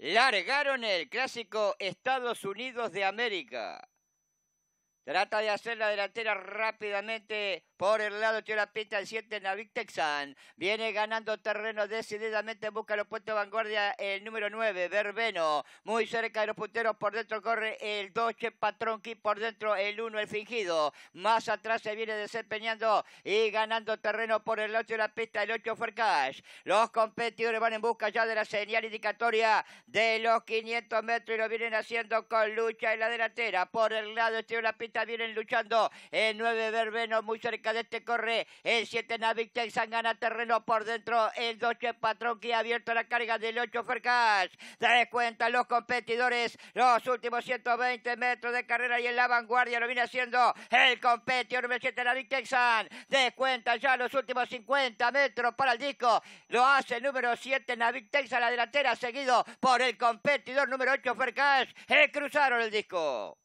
largaron el clásico Estados Unidos de América. Trata de hacer la delantera rápidamente por el lado, de la pista el 7, Navic Texan. Viene ganando terreno decididamente, busca los puestos de vanguardia el número 9, Verbeno. Muy cerca de los punteros, por dentro corre el 2, Patronki por dentro el 1, el fingido. Más atrás se viene desempeñando y ganando terreno por el lado de la pista, el 8 Fercash. Los competidores van en busca ya de la señal indicatoria de los 500 metros y lo vienen haciendo con lucha en la delantera. Por el lado, de la pista vienen luchando. El eh, 9 Verbenos muy cerca de este corre. El eh, 7 Texan gana terreno por dentro. El 2 Patrón que ha abierto la carga del 8 Fercas. descuentan cuenta los competidores. Los últimos 120 metros de carrera y en la vanguardia lo viene haciendo el competidor número 7 Texan. descuentan ya los últimos 50 metros para el disco. Lo hace el número 7 a la delantera seguido por el competidor número 8 Fercas. Eh, cruzaron el disco.